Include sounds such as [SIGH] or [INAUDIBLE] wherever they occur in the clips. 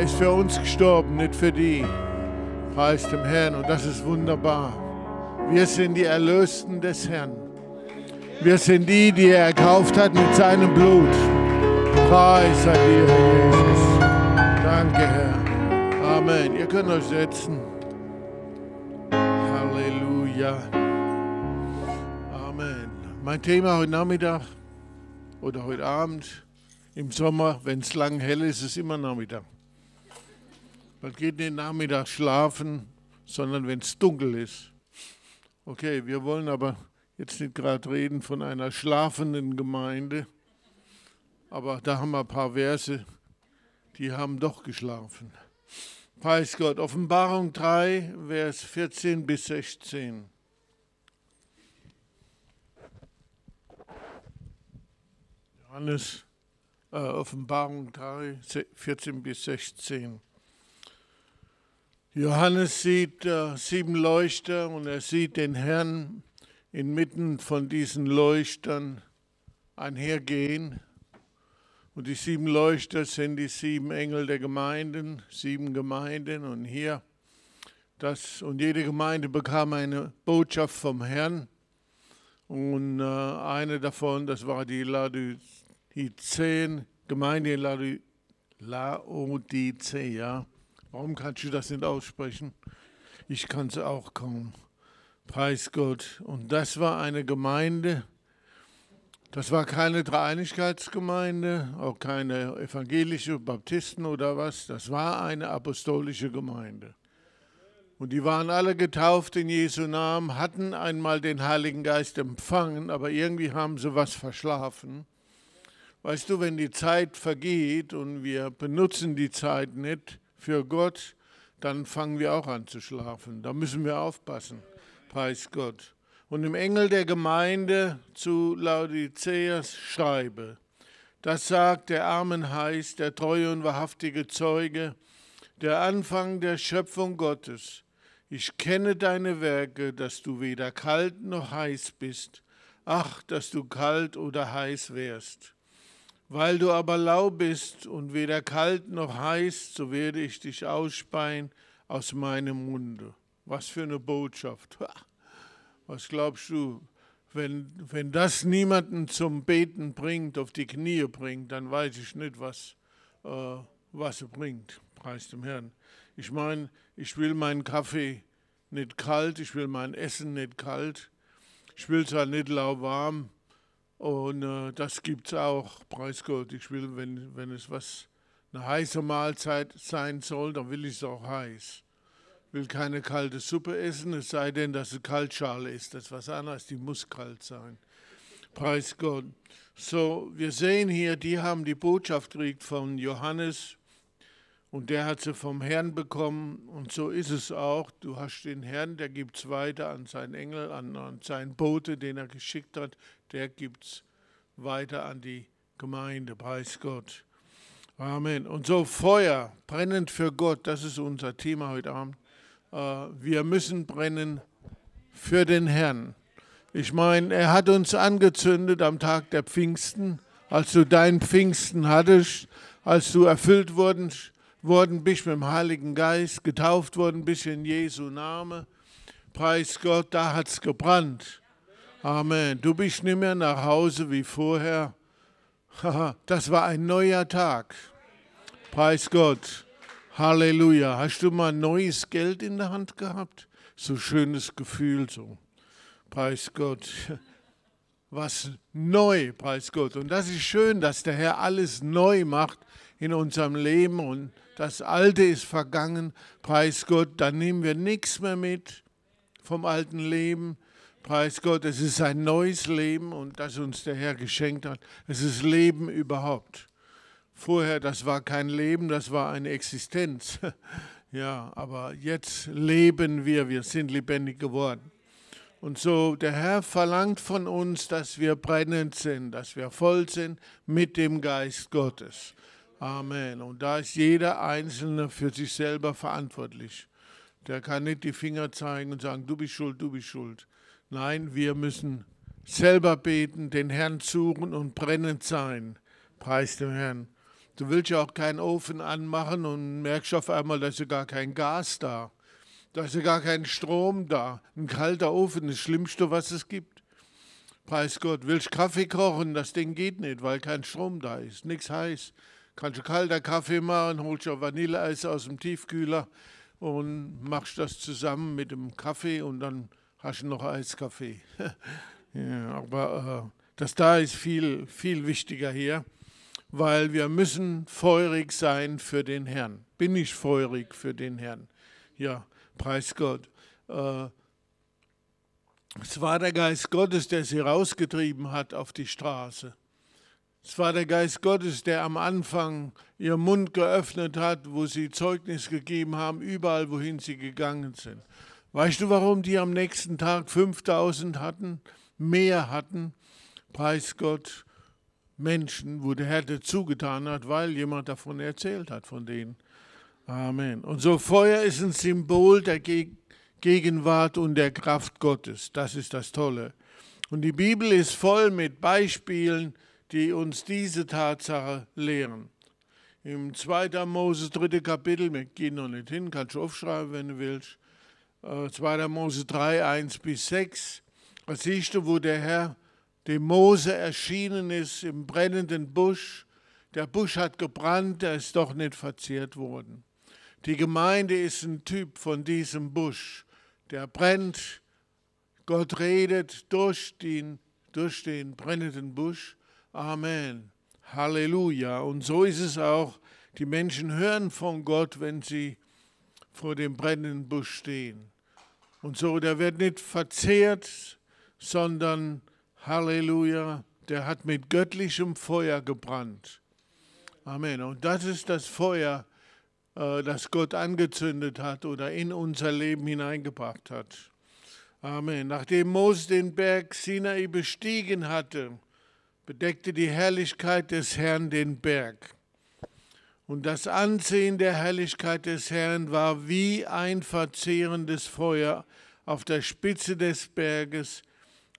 Er ist für uns gestorben, nicht für die. Preis dem Herrn und das ist wunderbar. Wir sind die Erlösten des Herrn. Wir sind die, die er erkauft hat mit seinem Blut. Preis sei dir, Herr Jesus. Danke, Herr. Amen. Ihr könnt euch setzen. Halleluja. Amen. Mein Thema heute Nachmittag oder heute Abend im Sommer, wenn es lang hell ist, ist es immer Nachmittag. Man geht nicht Nachmittag schlafen, sondern wenn es dunkel ist. Okay, wir wollen aber jetzt nicht gerade reden von einer schlafenden Gemeinde, aber da haben wir ein paar Verse, die haben doch geschlafen. Preis Gott. Offenbarung 3, Vers 14 bis 16. Johannes, äh, Offenbarung 3, 14 bis 16. Johannes sieht äh, sieben Leuchter und er sieht den Herrn inmitten von diesen Leuchtern einhergehen. Und die sieben Leuchter sind die sieben Engel der Gemeinden, sieben Gemeinden. Und hier, das, und jede Gemeinde bekam eine Botschaft vom Herrn. Und äh, eine davon, das war die Laodicea, Gemeinde in Laodicea. Warum kannst du das nicht aussprechen? Ich kann es auch kaum. Preis Gott. Und das war eine Gemeinde, das war keine Dreieinigkeitsgemeinde, auch keine evangelische, Baptisten oder was. Das war eine apostolische Gemeinde. Und die waren alle getauft in Jesu Namen, hatten einmal den Heiligen Geist empfangen, aber irgendwie haben sie was verschlafen. Weißt du, wenn die Zeit vergeht und wir benutzen die Zeit nicht, für Gott, dann fangen wir auch an zu schlafen. Da müssen wir aufpassen. Preis Gott. Und im Engel der Gemeinde zu Laodiceas schreibe, das sagt der Armen heißt, der treue und wahrhaftige Zeuge, der Anfang der Schöpfung Gottes. Ich kenne deine Werke, dass du weder kalt noch heiß bist. Ach, dass du kalt oder heiß wärst. Weil du aber lau bist und weder kalt noch heiß, so werde ich dich ausspeien aus meinem Munde. Was für eine Botschaft. Was glaubst du, wenn, wenn das niemanden zum Beten bringt, auf die Knie bringt, dann weiß ich nicht, was, äh, was er bringt. Preis dem Herrn. Ich meine, ich will meinen Kaffee nicht kalt, ich will mein Essen nicht kalt, ich will zwar nicht lauwarm, und äh, das gibt es auch, Preisgott. Ich will, wenn, wenn es was eine heiße Mahlzeit sein soll, dann will ich es auch heiß. Ich will keine kalte Suppe essen, es sei denn, dass es Kaltschale ist. Das ist was anderes, die muss kalt sein. Preis So, wir sehen hier, die haben die Botschaft gekriegt von Johannes und der hat sie vom Herrn bekommen und so ist es auch. Du hast den Herrn, der gibt es weiter an seinen Engel, an, an seinen Bote, den er geschickt hat, der gibt es weiter an die Gemeinde. Preis Gott. Amen. Und so Feuer, brennend für Gott, das ist unser Thema heute Abend. Äh, wir müssen brennen für den Herrn. Ich meine, er hat uns angezündet am Tag der Pfingsten, als du dein Pfingsten hattest, als du erfüllt wurdest worden bist mit dem Heiligen Geist, getauft worden bist in Jesu Name. Preis Gott, da hat's gebrannt. Amen. Du bist nicht mehr nach Hause wie vorher. Das war ein neuer Tag. Preis Gott. Halleluja. Hast du mal neues Geld in der Hand gehabt? So schönes Gefühl, so. Preis Gott. Was neu, preis Gott. Und das ist schön, dass der Herr alles neu macht in unserem Leben und das Alte ist vergangen, preis Gott, dann nehmen wir nichts mehr mit vom alten Leben. Preis Gott, es ist ein neues Leben und das uns der Herr geschenkt hat. Es ist Leben überhaupt. Vorher, das war kein Leben, das war eine Existenz. [LAUGHS] Ja, aber jetzt leben wir, wir sind lebendig geworden. Und so, der Herr verlangt von uns, dass wir brennend sind, dass wir voll sind mit dem Geist Gottes. Amen. Und da ist jeder Einzelne für sich selber verantwortlich. Der kann nicht die Finger zeigen und sagen, du bist schuld, du bist schuld. Nein, wir müssen selber beten, den Herrn suchen und brennend sein. Preis dem Herrn. Du willst ja auch keinen Ofen anmachen und merkst auf einmal, da ist ja gar kein Gas da. Da ist ja gar kein Strom da. Ein kalter Ofen, das Schlimmste, was es gibt. Preis Gott. Willst Kaffee kochen? Das Ding geht nicht, weil kein Strom da ist. Nichts heiß. Kannst du kalter Kaffee machen, holst du Vanilleeis aus dem Tiefkühler und machst das zusammen mit dem Kaffee und dann hast du noch Eiskaffee. [LAUGHS] ja, aber äh, das da ist viel, viel wichtiger hier, weil wir müssen feurig sein für den Herrn. Bin ich feurig für den Herrn? Ja, preis Gott. Äh, es war der Geist Gottes, der sie rausgetrieben hat auf die Straße. Es war der Geist Gottes, der am Anfang ihren Mund geöffnet hat, wo sie Zeugnis gegeben haben, überall, wohin sie gegangen sind. Weißt du, warum die am nächsten Tag 5000 hatten, mehr hatten? Preis Gott, Menschen, wo der Herr dazu getan hat, weil jemand davon erzählt hat, von denen. Amen. Und so Feuer ist ein Symbol der Gegenwart und der Kraft Gottes. Das ist das Tolle. Und die Bibel ist voll mit Beispielen, die uns diese Tatsache lehren. Im 2. Mose 3. Kapitel, wir gehen noch nicht hin, kannst du aufschreiben, wenn du willst. 2. Äh, Mose 3, 1 bis 6. Da siehst du, wo der Herr dem Mose erschienen ist im brennenden Busch. Der Busch hat gebrannt, er ist doch nicht verzehrt worden. Die Gemeinde ist ein Typ von diesem Busch, der brennt. Gott redet durch den, durch den brennenden Busch Amen. Halleluja. Und so ist es auch. Die Menschen hören von Gott, wenn sie vor dem brennenden Busch stehen. Und so, der wird nicht verzehrt, sondern, Halleluja, der hat mit göttlichem Feuer gebrannt. Amen. Und das ist das Feuer, äh, das Gott angezündet hat oder in unser Leben hineingebracht hat. Amen. Nachdem Mose den Berg Sinai bestiegen hatte, bedeckte die Herrlichkeit des Herrn den Berg. Und das Ansehen der Herrlichkeit des Herrn war wie ein verzehrendes Feuer auf der Spitze des Berges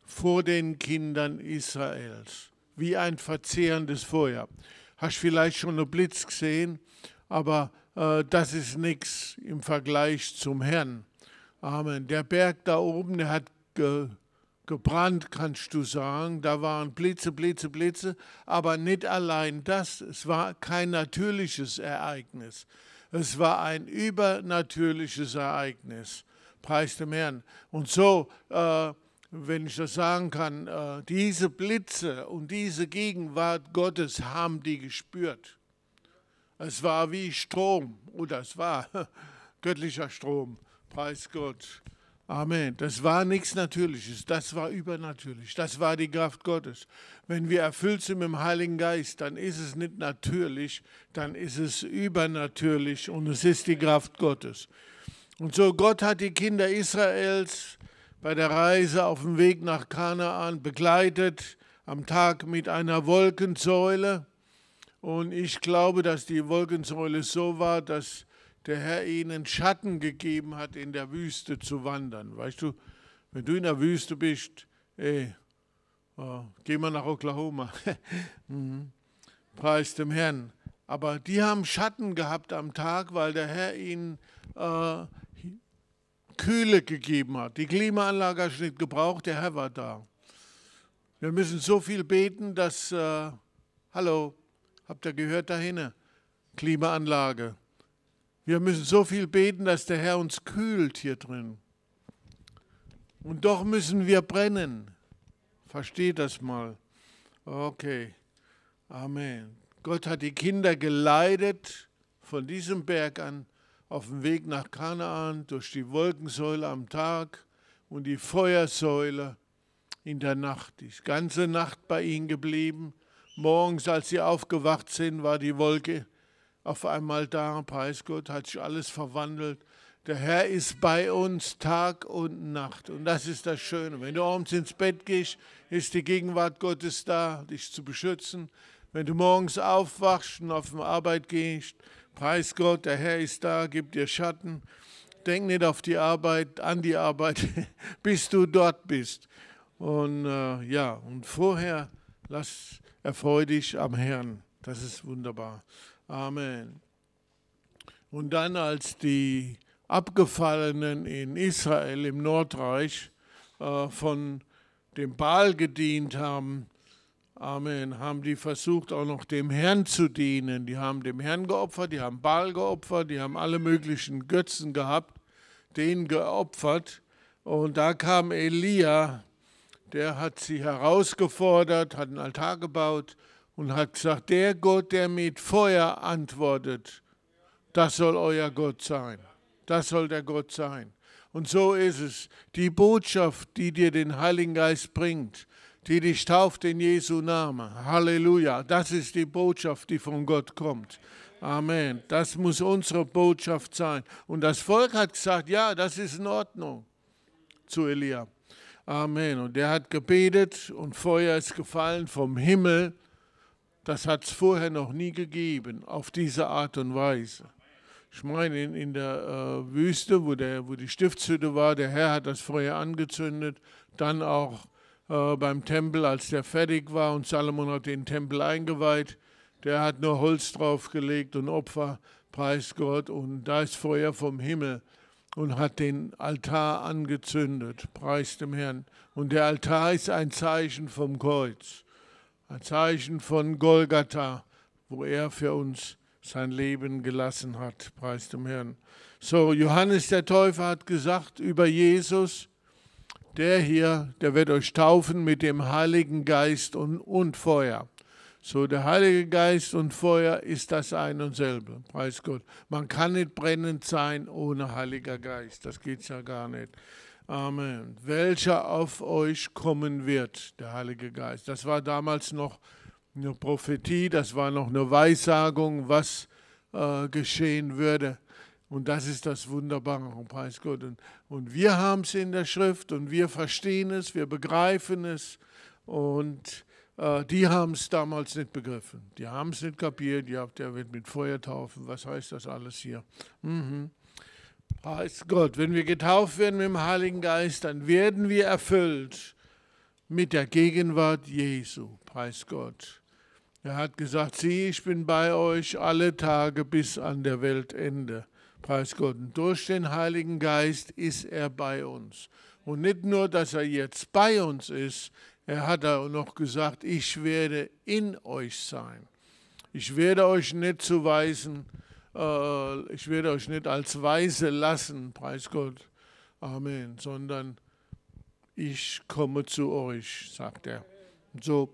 vor den Kindern Israels. Wie ein verzehrendes Feuer. Hast vielleicht schon einen Blitz gesehen, aber äh, das ist nichts im Vergleich zum Herrn. Amen. Der Berg da oben, der hat gebrannt, kannst du sagen. Da waren Blitze, Blitze, Blitze. Aber nicht allein das. Es war kein natürliches Ereignis. Es war ein übernatürliches Ereignis. Preis dem Herrn. Und so, äh, wenn ich das sagen kann, äh, diese Blitze und diese Gegenwart Gottes haben die gespürt. Es war wie Strom, oder es war [LAUGHS] göttlicher Strom. Preis Gott. Amen. Das war nichts Natürliches, das war übernatürlich, das war die Kraft Gottes. Wenn wir erfüllt sind mit dem Heiligen Geist, dann ist es nicht natürlich, dann ist es übernatürlich und es ist die Kraft Gottes. Und so Gott hat die Kinder Israels bei der Reise auf dem Weg nach Kanaan begleitet, am Tag mit einer Wolkensäule. Und ich glaube, dass die Wolkensäule so war, dass der Herr ihnen Schatten gegeben hat, in der Wüste zu wandern. Weißt du, wenn du in der Wüste bist, ey, eh, oh, geh mal nach Oklahoma. [LAUGHS] mhm. Preis dem Herrn. Aber die haben Schatten gehabt am Tag, weil der Herr ihnen äh, Kühle gegeben hat. Die Klimaanlage hat nicht gebraucht, der Herr war da. Wir müssen so viel beten, dass, äh, hallo, habt ihr gehört da hinten? Klimaanlage. Wir müssen so viel beten, dass der Herr uns kühlt hier drin. Und doch müssen wir brennen. Versteht das mal. Okay. Amen. Gott hat die Kinder geleitet von diesem Berg an auf dem Weg nach Kanaan durch die Wolkensäule am Tag und die Feuersäule in der Nacht. Die ganze Nacht bei ihnen geblieben. Morgens, als sie aufgewacht sind, war die Wolke auf einmal da, preis Gott, hat sich alles verwandelt. Der Herr ist bei uns Tag und Nacht. Und das ist das Schöne. Wenn du abends ins Bett gehst, ist die Gegenwart Gottes da, dich zu beschützen. Wenn du morgens aufwachst und auf die Arbeit gehst, preis Gott, der Herr ist da, gibt dir Schatten. Denk nicht auf die Arbeit, an die Arbeit, [LAUGHS] bis du dort bist. Und äh, ja, und vorher, lass, erfreu dich am Herrn. Das ist wunderbar. Amen. Und dann, als die Abgefallenen in Israel im Nordreich äh, von dem Baal gedient haben, Amen, haben die versucht, auch noch dem Herrn zu dienen. Die haben dem Herrn geopfert, die haben Baal geopfert, die haben alle möglichen Götzen gehabt, denen geopfert. Und da kam Elia, der hat sie herausgefordert, hat einen Altar gebaut, und hat gesagt, der Gott, der mit Feuer antwortet, das soll euer Gott sein. Das soll der Gott sein. Und so ist es. Die Botschaft, die dir den Heiligen Geist bringt, die dich tauft in Jesu Namen. Halleluja. Das ist die Botschaft, die von Gott kommt. Amen. Das muss unsere Botschaft sein. Und das Volk hat gesagt, ja, das ist in Ordnung zu Elia. Amen. Und er hat gebetet und Feuer ist gefallen vom Himmel das hat es vorher noch nie gegeben, auf diese Art und Weise. Ich meine, in, der äh, Wüste, wo, der, wo die Stiftshütte war, der Herr hat das Feuer angezündet, dann auch äh, beim Tempel, als der fertig war und Salomon hat den Tempel eingeweiht, der hat nur Holz draufgelegt und Opfer, preis Gott, und da ist Feuer vom Himmel und hat den Altar angezündet, preis dem Herrn. Und der Altar ist ein Zeichen vom Kreuz ein Zeichen von Golgatha, wo er für uns sein Leben gelassen hat, preis dem Herrn. So, Johannes der Täufer hat gesagt über Jesus, der hier, der wird euch taufen mit dem Heiligen Geist und, und Feuer. So, der Heilige Geist und Feuer ist das ein und selbe. Preis Gott. Man kann nicht brennend sein ohne Heiliger Geist. Das geht ja gar nicht. Amen. Welcher auf euch kommen wird, der Heilige Geist. Das war damals noch eine Prophetie, das war noch eine Weissagung, was äh, geschehen würde. Und das ist das Wunderbare, und preis Gott. Und, und wir haben es in der Schrift und wir verstehen es, wir begreifen es. Und äh, die haben es damals nicht begriffen. Die haben es nicht kapiert. Ja, der wird mit Feuer taufen. Was heißt das alles hier? Mhm. Preis Gott, wenn wir getauft werden mit dem Heiligen Geist, dann werden wir erfüllt mit der Gegenwart Jesu. Preis Gott. Er hat gesagt, sieh, ich bin bei euch alle Tage bis an der Weltende. Preis Gott. Und durch den Heiligen Geist ist er bei uns. Und nicht nur, dass er jetzt bei uns ist, er hat auch noch gesagt, ich werde in euch sein. Ich werde euch nicht zuweisen, äh, ich werde euch nicht als Weise lassen, preis Gott, Amen, sondern ich komme zu euch, sagt er. so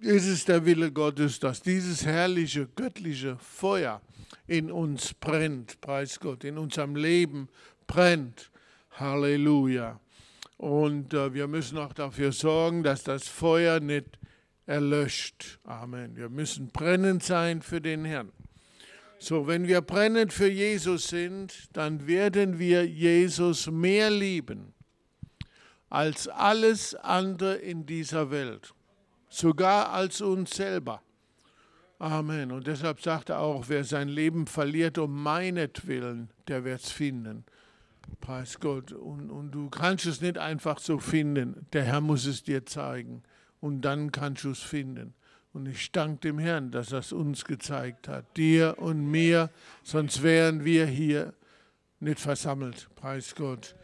ist es der Wille Gottes, dass dieses herrliche, göttliche Feuer in uns brennt, preis Gott, in unserem Leben brennt. Halleluja. Und äh, wir müssen auch dafür sorgen, dass das Feuer nicht erlöscht. Amen. Wir müssen brennend sein für den Herrn. So, wenn wir brennend für Jesus sind, dann werden wir Jesus mehr lieben als alles andere in dieser Welt, sogar als uns selber. Amen. Und deshalb sagt er auch, wer sein Leben verliert um meinetwillen, der wird es finden. Preis Gott. Und, und du kannst es nicht einfach so finden. Der Herr muss es dir zeigen. Und dann kannst du es finden. Und ich danke dem Herrn, dass er es uns gezeigt hat, dir und mir, sonst wären wir hier nicht versammelt. Preis Gott.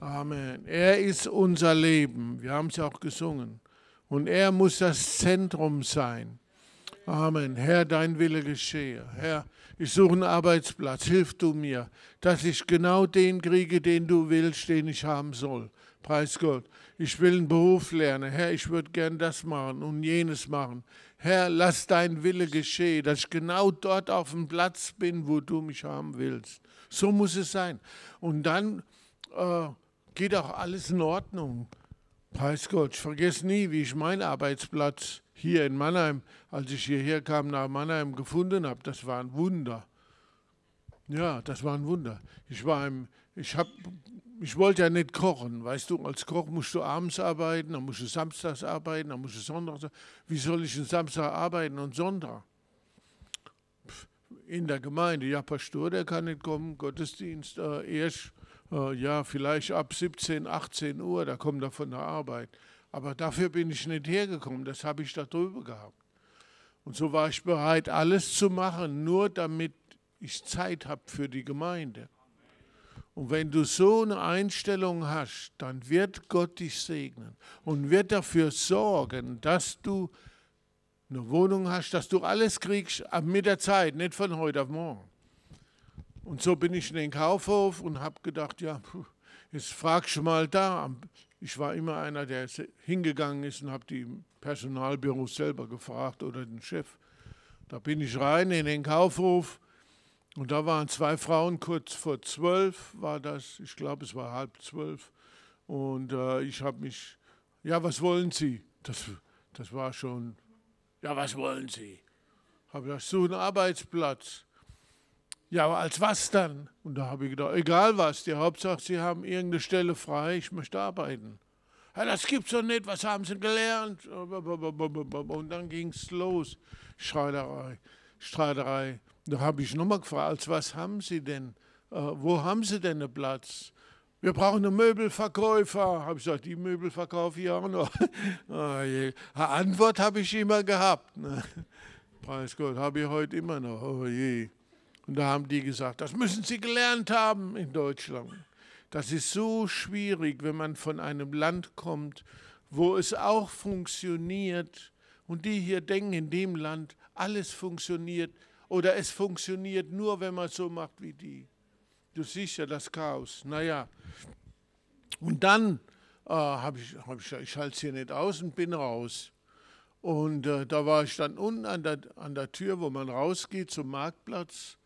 Amen. Er ist unser Leben. Wir haben es ja auch gesungen. Und er muss das Zentrum sein. Amen. Herr, dein Wille geschehe. Herr, ich suche einen Arbeitsplatz. Hilf du mir, dass ich genau den kriege, den du willst, den ich haben soll. Preis Gott ich will einen Beruf lernen, Herr, ich würde gern das machen und jenes machen. Herr, lass dein Wille geschehen, dass ich genau dort auf dem Platz bin, wo du mich haben willst. So muss es sein. Und dann äh, geht auch alles in Ordnung. Preis Gott, ich vergesse nie, wie ich meinen Arbeitsplatz hier in Mannheim, als ich hierher kam, nach Mannheim gefunden habe. Das war ein Wunder. Ja, das war ein Wunder. Ich war im, ich habe ich wollte ja nicht kochen, weißt du, als Koch musst du abends arbeiten, dann musst du samstags arbeiten, dann musst du sonntags arbeiten. Wie soll ich denn Samstag arbeiten und Sonntag? In der Gemeinde, ja, Pastor, der kann nicht kommen, Gottesdienst äh, erst, äh, ja, vielleicht ab 17, 18 Uhr, da kommt er von der Arbeit. Aber dafür bin ich nicht hergekommen, das habe ich da drüber gehabt. Und so war ich bereit, alles zu machen, nur damit ich Zeit habe für die Gemeinde. Und wenn du so eine Einstellung hast, dann wird Gott dich segnen und wird dafür sorgen, dass du eine Wohnung hast, dass du alles kriegst mit der Zeit, nicht von heute auf morgen. Und so bin ich in den Kaufhof und habe gedacht, ja, jetzt fragst du mal da. Ich war immer einer, der hingegangen ist und habe die Personalbüros selber gefragt oder den Chef. Da bin ich rein in den Kaufhof und da waren zwei Frauen kurz vor zwölf, war das, ich glaube es war halb zwölf. Und äh, ich habe mich, ja, was wollen Sie? Das, das war schon, ja, was wollen Sie? Habe gesagt, ich suche einen Arbeitsplatz. Ja, aber als was dann? Und da habe ich gedacht, egal was, die Hauptsache, Sie haben irgendeine Stelle frei, ich möchte arbeiten. Ja, das gibt's doch nicht, was haben Sie gelernt? Und dann ging es los, Schreierei, Streiterei. Da habe ich nochmal gefragt, als was haben Sie denn? Äh, wo haben Sie denn einen Platz? Wir brauchen einen Möbelverkäufer. Habe ich gesagt, die Möbel verkaufe ich auch noch. [LAUGHS] Ah, Eine Antwort habe ich immer gehabt. Ne? [LAUGHS] Preis Gott, habe ich heute immer noch. Oh je. Und da haben die gesagt, das müssen Sie gelernt haben in Deutschland. Das ist so schwierig, wenn man von einem Land kommt, wo es auch funktioniert. Und die hier denken, in dem Land alles funktioniert, oder es funktioniert nur, wenn man so macht wie die. Du siehst ja das Chaos. Naja. Und dann äh, habe ich, hab ich, ich halte es hier nicht aus und bin raus. Und äh, da war ich dann unten an der, an der Tür, wo man rausgeht zum Marktplatz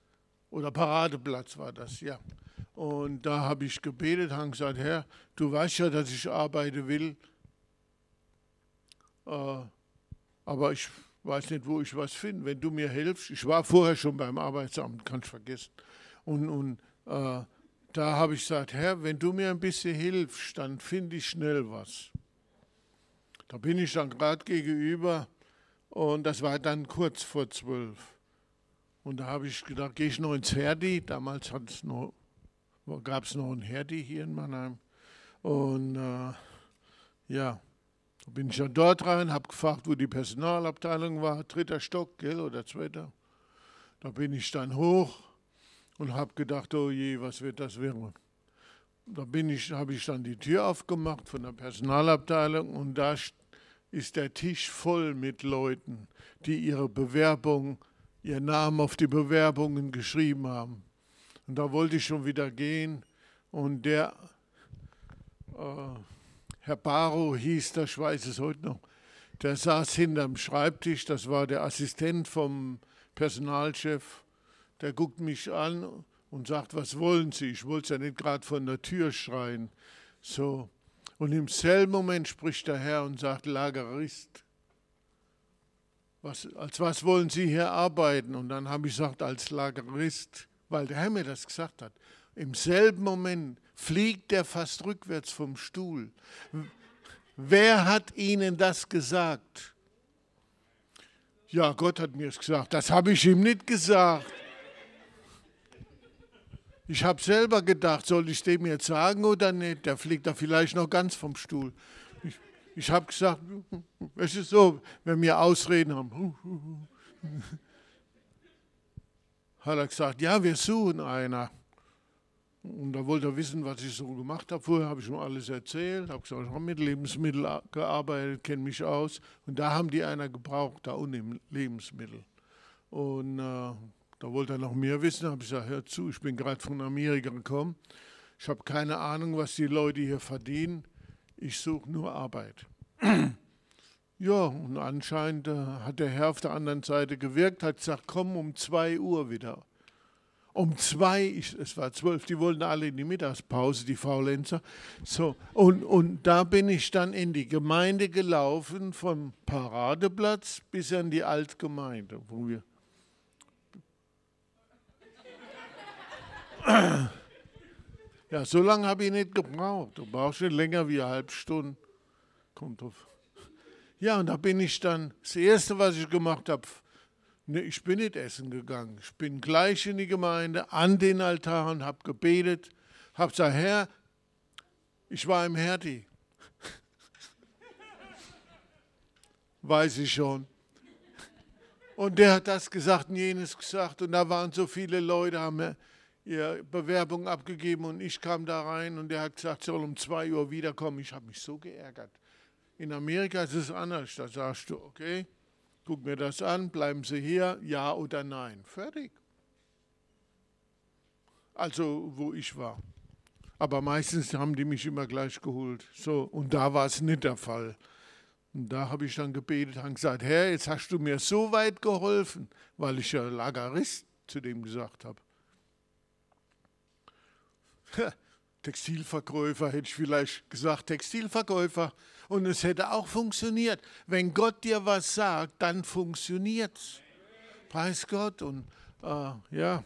oder Paradeplatz war das, ja. Und da habe ich gebetet, habe gesagt, Herr, du weißt ja, dass ich arbeiten will, äh, aber ich weiß nicht, wo ich was finde. Wenn du mir hilfst, ich war vorher schon beim Arbeitsamt, kannst vergessen. Und, und äh, da habe ich gesagt, Herr, wenn du mir ein bisschen hilfst, dann finde ich schnell was. Da bin ich dann gerade gegenüber und das war dann kurz vor zwölf. Und da habe ich gedacht, gehe ich noch ins Herdi. Damals gab es noch ein Herdi hier in Mannheim. Und äh, ja, da bin ich dann dort rein, habe gefragt, wo die Personalabteilung war, dritter Stock gell, oder zweiter. Da bin ich dann hoch und habe gedacht, oh je, was wird das werden? Da ich, habe ich dann die Tür aufgemacht von der Personalabteilung und da ist der Tisch voll mit Leuten, die ihre Bewerbung, ihren Namen auf die Bewerbungen geschrieben haben. Und da wollte ich schon wieder gehen und der äh, Herr Barrow hieß der, ich weiß es heute noch, der saß hinterm Schreibtisch, das war der Assistent vom Personalchef, der guckt mich an und sagt, was wollen Sie? Ich wollte ja nicht gerade von der Tür schreien. So. Und im selben Moment spricht der Herr und sagt, Lagerist, was, als was wollen Sie hier arbeiten? Und dann habe ich gesagt, als Lagerist, weil der Herr mir das gesagt hat. Im selben Moment fliegt er fast rückwärts vom Stuhl. Wer hat Ihnen das gesagt? Ja, Gott hat mir es gesagt. Das habe ich ihm nicht gesagt. Ich habe selber gedacht, soll ich dem jetzt sagen oder nicht? Der fliegt da vielleicht noch ganz vom Stuhl. Ich, ich habe gesagt, es ist so, wenn wir Ausreden haben. Hat er gesagt, ja, wir suchen einer. Und da wollte er wissen, was ich so gemacht habe. Vorher habe ich ihm alles erzählt, habe gesagt, ich habe mit Lebensmitteln gearbeitet, kenne mich aus. Und da haben die einer gebraucht, da unten im Lebensmittel. Und äh, da wollte er noch mehr wissen, habe ich gesagt, hör zu, ich bin gerade von Amerika gekommen. Ich habe keine Ahnung, was die Leute hier verdienen. Ich suche nur Arbeit. [CLEARS THROAT] ja, und anscheinend äh, hat der Herr auf der anderen Seite gewirkt, hat gesagt, komm um 2 Uhr wieder. Um zwei, ich, es war zwölf, die wollten alle in die Mittagspause, die Faulenzer. So, und, und da bin ich dann in die Gemeinde gelaufen, vom Paradeplatz bis an die Altgemeinde, wo wir. Ja, so lange habe ich nicht gebraucht. Du brauchst nicht länger wie eine halbe Stunde. Kommt drauf. Ja, und da bin ich dann, das Erste, was ich gemacht habe, Ne, ich bin nicht essen gegangen. Ich bin gleich in die Gemeinde, an den Altar und habe gebetet, habe gesagt, Herr, ich war im Herdi. [LAUGHS] Weiß ich schon. Und der hat das gesagt und jenes gesagt. Und da waren so viele Leute, haben äh, ihre Bewerbung abgegeben und ich kam da rein und der hat gesagt, soll um zwei Uhr wiederkommen. Ich habe mich so geärgert. In Amerika ist es anders. Da sagst du, okay, guck mir das an, bleiben Sie hier, ja oder nein. Fertig. Also, wo ich war. Aber meistens haben die mich immer gleich geholt. So, und da war es nicht der Fall. Und da habe ich dann gebetet und gesagt, Herr, jetzt hast du mir so weit geholfen, weil ich ja Lagerist zu dem gesagt habe. [LAUGHS] Textilverkäufer hätte ich vielleicht gesagt, Textilverkäufer. Und es hätte auch funktioniert. Wenn Gott dir was sagt, dann funktioniert es. Preis Gott. Und äh, ja,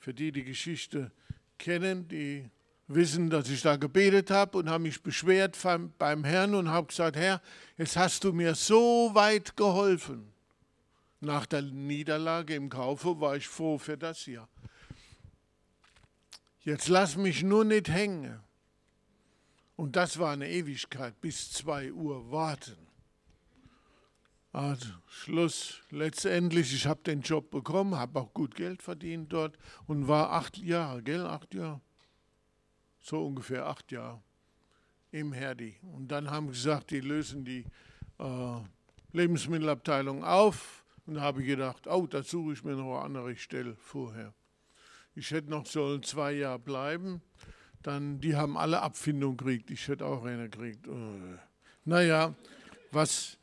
für die die Geschichte kennen, die wissen, dass ich da gebetet habe und habe mich beschwert beim, beim Herrn und habe gesagt, Herr, jetzt hast du mir so weit geholfen. Nach der Niederlage im Kaufe war ich froh für das hier. Jetzt lass mich nur nicht hängen. Und das war eine Ewigkeit, bis 2 Uhr warten. Also Schluss. Letztendlich, ich habe den Job bekommen, habe auch gut Geld verdient dort und war acht Jahre, gell, acht Jahre, so ungefähr acht Jahre im Herdi. Und dann haben gesagt, die lösen die äh, Lebensmittelabteilung auf. Und da habe ich gedacht, oh, da suche ich mir noch eine andere Stelle vorher. Ich hätte noch sollen zwei Jahre bleiben. Dann, die haben alle Abfindung gekriegt. Ich hätte auch eine gekriegt. Oh. Naja, was,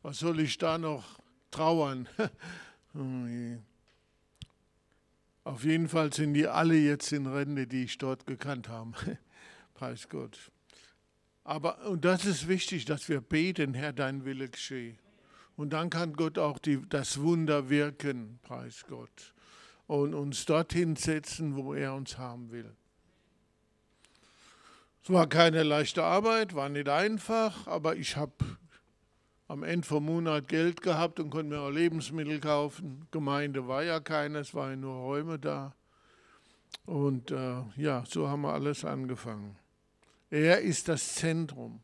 was soll ich da noch trauern? [LAUGHS] Oh Auf jeden Fall sind die alle jetzt in Rente, die ich dort gekannt habe. [LAUGHS] Preis Gott. Aber, und das ist wichtig, dass wir beten, Herr, dein Wille geschehe. Und dann kann Gott auch die, das Wunder wirken, preis Gott, und uns dorthin setzen, wo er uns haben will. Es war keine leichte Arbeit, war nicht einfach, aber ich habe am Ende vom Monat Geld gehabt und konnte mir auch Lebensmittel kaufen. Gemeinde war ja keine, es waren nur Räume da. Und äh, ja, so haben wir alles angefangen. Er ist das Zentrum.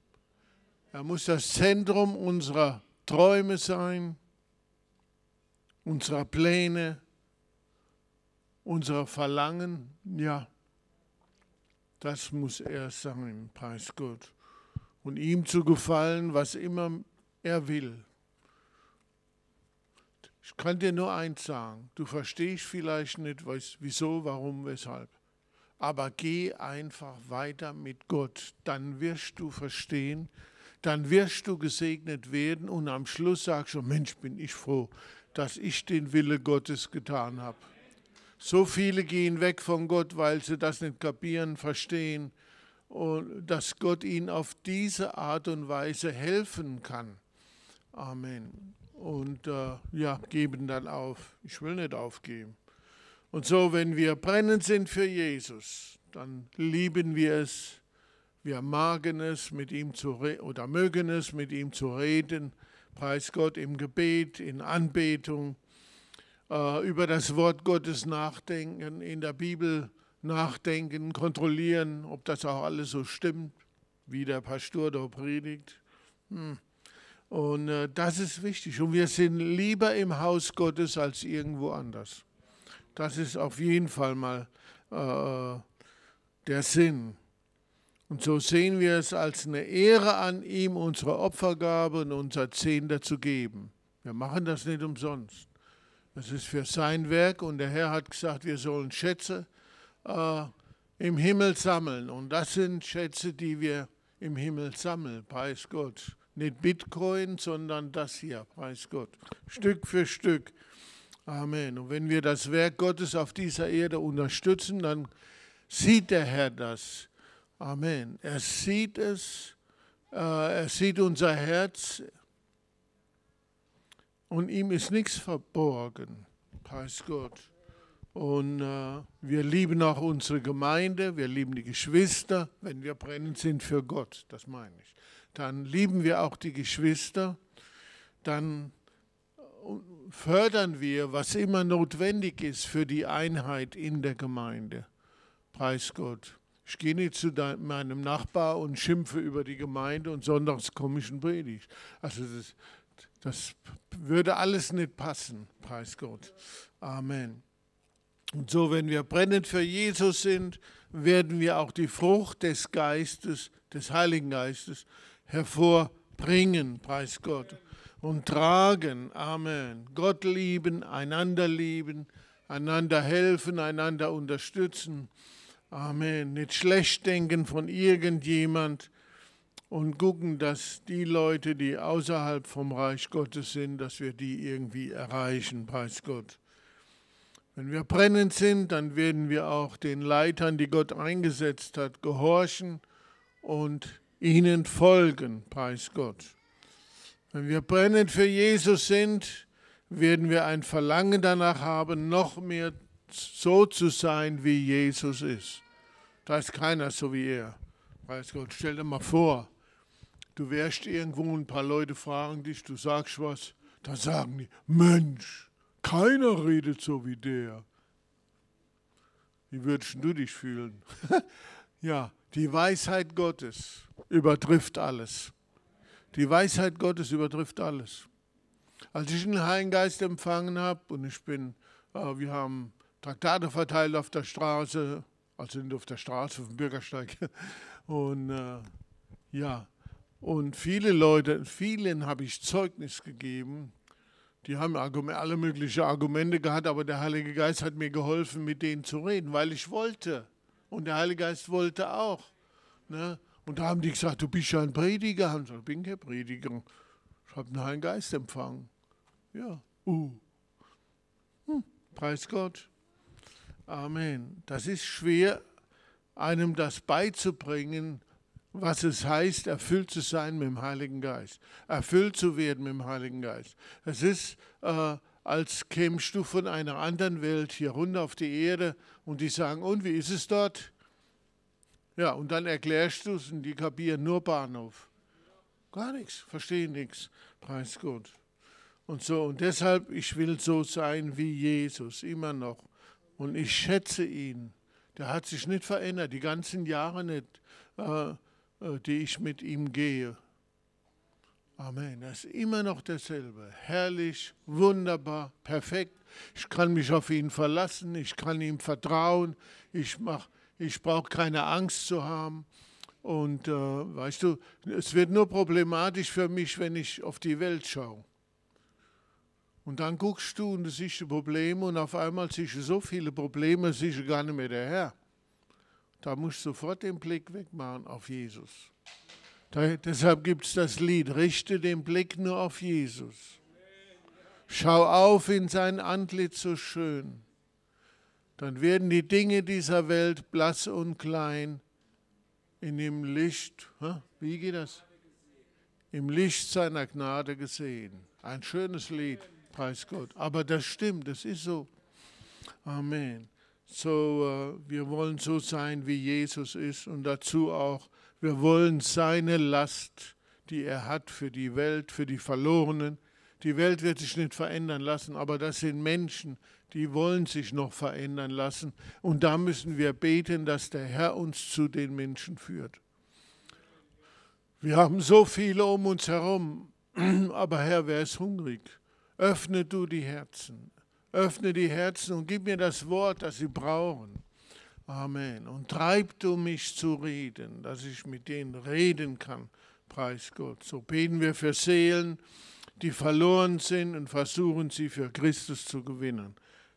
Er muss das Zentrum unserer Träume sein, unserer Pläne, unserer Verlangen. Ja, das muss er sein, preis Gott. Und ihm zu gefallen, was immer er will. Ich kann dir nur eins sagen, du verstehst vielleicht nicht, wieso, warum, weshalb. Aber geh einfach weiter mit Gott, dann wirst du verstehen, dann wirst du gesegnet werden und am Schluss sagst du, Mensch, bin ich froh, dass ich den Wille Gottes getan habe. So viele gehen weg von Gott, weil sie das nicht kapieren, verstehen und dass Gott ihnen auf diese Art und Weise helfen kann. Amen. Und äh, ja, geben dann auf. Ich will nicht aufgeben. Und so, wenn wir brennend sind für Jesus, dann lieben wir es, wir magen es mit ihm zu oder mögen es mit ihm zu reden, preis Gott im Gebet, in Anbetung, äh, über das Wort Gottes nachdenken, in der Bibel nachdenken, kontrollieren, ob das auch alles so stimmt, wie der Pastor da predigt. Hm. Und äh, das ist wichtig. Und wir sind lieber im Haus Gottes als irgendwo anders. Das ist auf jeden Fall mal äh, der Sinn. Und so sehen wir es als eine Ehre an, ihm unsere Opfergabe und unser Zehnter zu geben. Wir machen das nicht umsonst. Das ist für sein Werk und der Herr hat gesagt, wir sollen Schätze äh, im Himmel sammeln. Und das sind Schätze, die wir im Himmel sammeln, preis Gott. Nicht Bitcoin, sondern das hier, preis Gott. Stück für Stück. Amen. Und wenn wir das Werk Gottes auf dieser Erde unterstützen, dann sieht der Herr das Amen. Er sieht es, äh, er sieht unser Herz und ihm ist nichts verborgen. Preis Gott. Und äh, wir lieben auch unsere Gemeinde, wir lieben die Geschwister, wenn wir brennend sind für Gott, das meine ich. Dann lieben wir auch die Geschwister, dann äh, fördern wir, was immer notwendig ist für die Einheit in der Gemeinde. Preis Gott. Ich gehe nicht zu meinem Nachbar und schimpfe über die Gemeinde und sonntags komme ich und predige. Also das, das würde alles nicht passen, preis Gott. Amen. Und so, wenn wir brennend für Jesus sind, werden wir auch die Frucht des Geistes, des Heiligen Geistes, hervorbringen, preis Gott. Und tragen, Amen. Gott lieben, einander lieben, einander helfen, einander unterstützen. Amen. Nicht schlecht denken von irgendjemand und gucken, dass die Leute, die außerhalb vom Reich Gottes sind, dass wir die irgendwie erreichen, preis Gott. Wenn wir brennend sind, dann werden wir auch den Leitern, die Gott eingesetzt hat, gehorchen und ihnen folgen, preis Gott. Wenn wir brennend für Jesus sind, werden wir ein Verlangen danach haben, noch mehr so zu sein, wie Jesus ist. Da ist keiner so wie er. Weiß Gott, stell dir mal vor, du wärst irgendwo ein paar Leute fragen dich, du sagst was, dann sagen die, Mensch, keiner redet so wie der. Wie würdest du dich fühlen? [LAUGHS] ja, die Weisheit Gottes übertrifft alles. Die Weisheit Gottes übertrifft alles. Als ich den Heiligen Geist empfangen habe und ich bin, äh, wir haben Traktate verteilt auf der Straße, also nicht auf der Straße, auf dem Bürgersteig. [LAUGHS] Und äh, ja, und viele Leute, vielen habe ich Zeugnis gegeben. Die haben alle möglichen Argumente gehabt, aber der Heilige Geist hat mir geholfen, mit denen zu reden, weil ich wollte. Und der Heilige Geist wollte auch. Ne? Und da haben die gesagt, du bist ja ein Prediger. Haben gesagt, ich bin kein Prediger. Ich habe einen Heiligen Geist empfangen. Ja, uh. Hm, preis Gott. Amen. Das ist schwer, einem das beizubringen, was es heißt, erfüllt zu sein mit dem Heiligen Geist, erfüllt zu werden mit dem Heiligen Geist. Es ist, äh, als kämst du von einer anderen Welt hier runter auf die Erde und die sagen, und wie ist es dort? Ja, und dann erklärst du es und die kapieren nur Bahnhof. Gar nichts, verstehen nichts. Preis Gott. Und so, und deshalb, ich will so sein wie Jesus, immer noch. Und ich schätze ihn. Der hat sich nicht verändert, die ganzen Jahre nicht, äh, äh, die ich mit ihm gehe. Amen. Er ist immer noch derselbe. Herrlich, wunderbar, perfekt. Ich kann mich auf ihn verlassen, ich kann ihm vertrauen, ich, ich brauche keine Angst zu haben. Und äh, weißt du, es wird nur problematisch für mich, wenn ich auf die Welt schaue. Und dann guckst du und es ist ein Problem und auf einmal siehst du so viele Probleme, es ist gar nicht mehr der Herr. Da musst du sofort den Blick wegmachen auf Jesus. Da, deshalb gibt es das Lied, richte den Blick nur auf Jesus. Schau auf in sein Antlitz so schön. Dann werden die Dinge dieser Welt blass und klein in dem Licht, wie geht das? Im Licht seiner Gnade gesehen. Ein schönes Lied. Preis Gott. Aber das stimmt, das ist so. Amen. So, äh, wir wollen so sein, wie Jesus ist und dazu auch, wir wollen seine Last, die er hat für die Welt, für die Verlorenen. Die Welt wird sich nicht verändern lassen, aber das sind Menschen, die wollen sich noch verändern lassen. Und da müssen wir beten, dass der Herr uns zu den Menschen führt. Wir haben so viele um uns herum, [CLEARS THROAT] aber Herr, wer ist hungrig? Öffne du die Herzen. Öffne die Herzen und gib mir das Wort, das sie brauchen. Amen. Und treib du mich zu reden, dass ich mit denen reden kann. Preis Gott. So beten wir für Seelen, die verloren sind und versuchen sie für Christus zu gewinnen.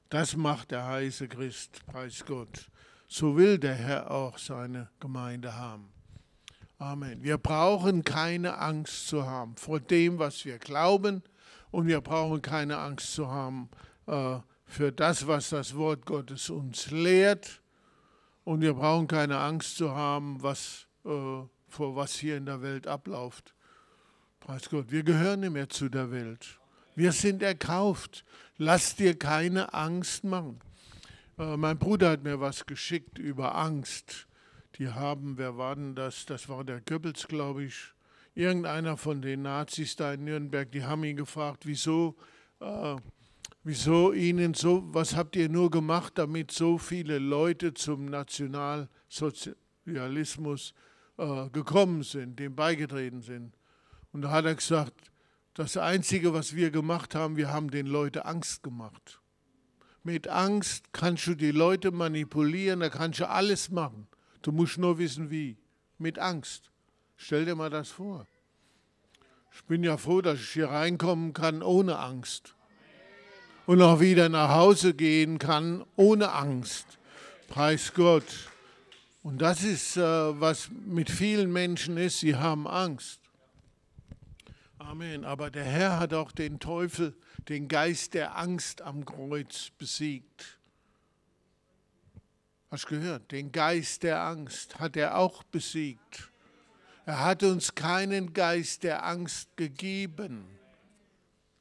Das macht der heiße Christ. Preis Gott. So will der Herr auch seine Gemeinde haben. Amen. Wir brauchen keine Angst zu haben vor dem, was wir glauben und wir brauchen keine Angst zu haben äh, für das, was das Wort Gottes uns lehrt. Und wir brauchen keine Angst zu haben, was, äh, vor was hier in der Welt abläuft. Preis Gott, wir gehören nicht mehr zu der Welt. Wir sind erkauft. Lass dir keine Angst machen. Äh, mein Bruder hat mir was geschickt über Angst. Die haben, wer war denn das? Das war der Goebbels, glaube ich irgendeiner von den Nazis da in Nürnberg, die haben ihn gefragt, wieso, äh, wieso ihnen so, was habt ihr nur gemacht, damit so viele Leute zum Nationalsozialismus äh, gekommen sind, dem beigetreten sind. Und da hat er gesagt, das Einzige, was wir gemacht haben, wir haben den Leuten Angst gemacht. Mit Angst kannst du die Leute manipulieren, da kannst du alles machen. Du musst nur wissen, wie. Mit Angst. Stell dir mal das vor. Ich bin ja froh, dass ich hier reinkommen kann ohne Angst. Und auch wieder nach Hause gehen kann ohne Angst. Preis Gott. Und das ist, äh, was mit vielen Menschen ist, sie haben Angst. Amen. Aber der Herr hat auch den Teufel, den Geist der Angst am Kreuz besiegt. Hast du gehört? Den Geist der Angst hat er auch besiegt. Er hat uns keinen Geist der Angst gegeben.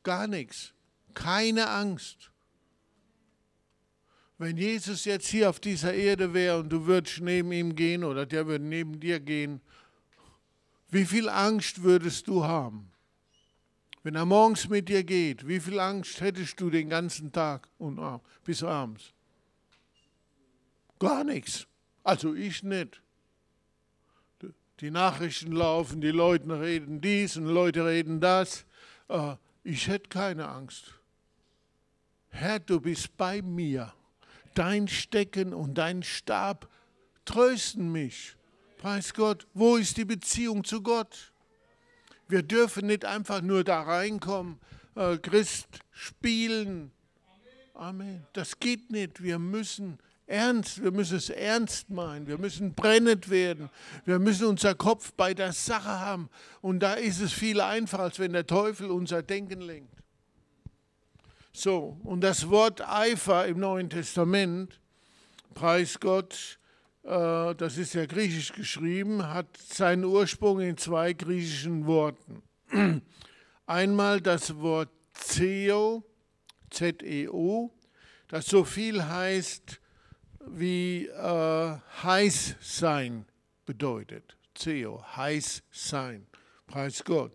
Gar nichts. Keine Angst. Wenn Jesus jetzt hier auf dieser Erde wäre und du würdest neben ihm gehen oder der würde neben dir gehen, wie viel Angst würdest du haben? Wenn er morgens mit dir geht, wie viel Angst hättest du den ganzen Tag und bis abends? Gar nichts. Also ich nicht die Nachrichten laufen, die Leute reden dies und Leute reden das. Äh, ich hätte keine Angst. Herr, du bist bei mir. Dein Stecken und dein Stab trösten mich. Preis Gott, wo ist die Beziehung zu Gott? Wir dürfen nicht einfach nur da reinkommen, äh, Christ spielen. Amen. Das geht nicht. Wir müssen Ernst, wir müssen es ernst meinen, wir müssen brennend werden, wir müssen unser Kopf bei der Sache haben. Und da ist es viel einfacher, als wenn der Teufel unser Denken lenkt. So, und das Wort Eifer im Neuen Testament, preis Gott, äh, das ist ja griechisch geschrieben, hat seinen Ursprung in zwei griechischen Worten. [CLEARS THROAT] Einmal das Wort Zeo, Z-E-O, das so viel heißt, wie äh, heiß sein bedeutet. CO, heiß sein. Preis Gott.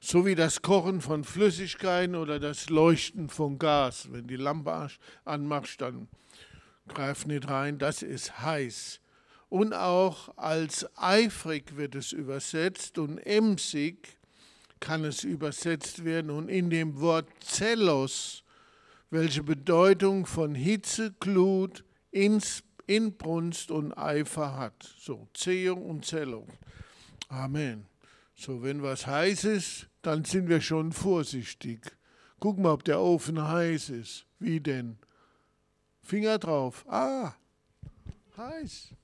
So wie das Kochen von Flüssigkeiten oder das Leuchten von Gas. Wenn die Lampe anmacht, dann greift nicht rein. Das ist heiß. Und auch als eifrig wird es übersetzt und emsig kann es übersetzt werden. Und in dem Wort Zellos, welche Bedeutung von Hitze, Glut, Inbrunst und Eifer hat. So, Zehung und Zellung. Amen. So, wenn was heiß ist, dann sind wir schon vorsichtig. Guck mal, ob der Ofen heiß ist. Wie denn? Finger drauf. Ah, heiß.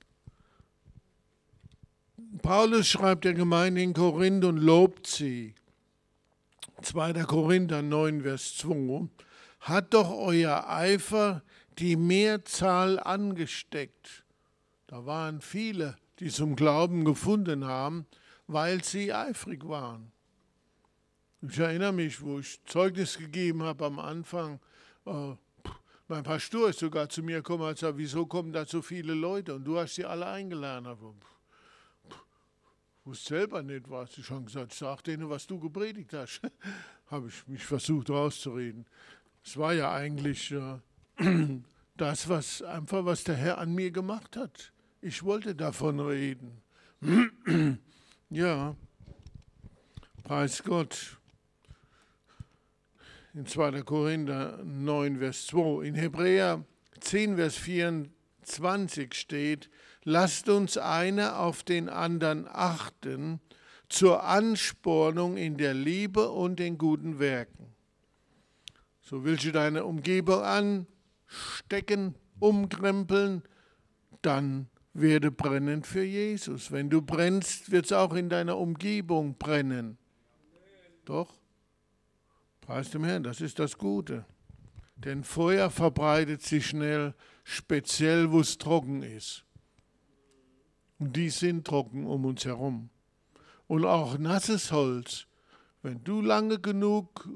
Paulus schreibt der Gemeinde in Korinth und lobt sie. 2. Korinther 9, Vers 2. Hat doch euer Eifer die Mehrzahl angesteckt. Da waren viele, die zum Glauben gefunden haben, weil sie eifrig waren. Ich erinnere mich, wo ich Zeugnis gegeben habe am Anfang. Äh, mein Pastor ist sogar zu mir gekommen und hat gesagt, wieso kommen da so viele Leute? Und du hast sie alle eingeladen. Ich wusste selber nicht, was ich habe gesagt. Ich sag denen, was du gepredigt hast. [LAUGHS] habe ich mich versucht rauszureden. Es war ja eigentlich äh, [CLEARS THROAT] das, was einfach, was der Herr an mir gemacht hat. Ich wollte davon reden. [CLEARS THROAT] ja, preis Gott. In 2. Korinther 9, Vers 2. In Hebräer 10, Vers 24 steht, lasst uns einer auf den anderen achten zur Anspornung in der Liebe und den guten Werken. So willst du deine Umgebung an, stecken, umkrempeln, dann werde brennend für Jesus. Wenn du brennst, wird es auch in deiner Umgebung brennen. Doch? Preis dem Herrn, das ist das Gute. Denn Feuer verbreitet sich schnell, speziell wo es trocken ist. Und die sind trocken um uns herum. Und auch nasses Holz, wenn du lange genug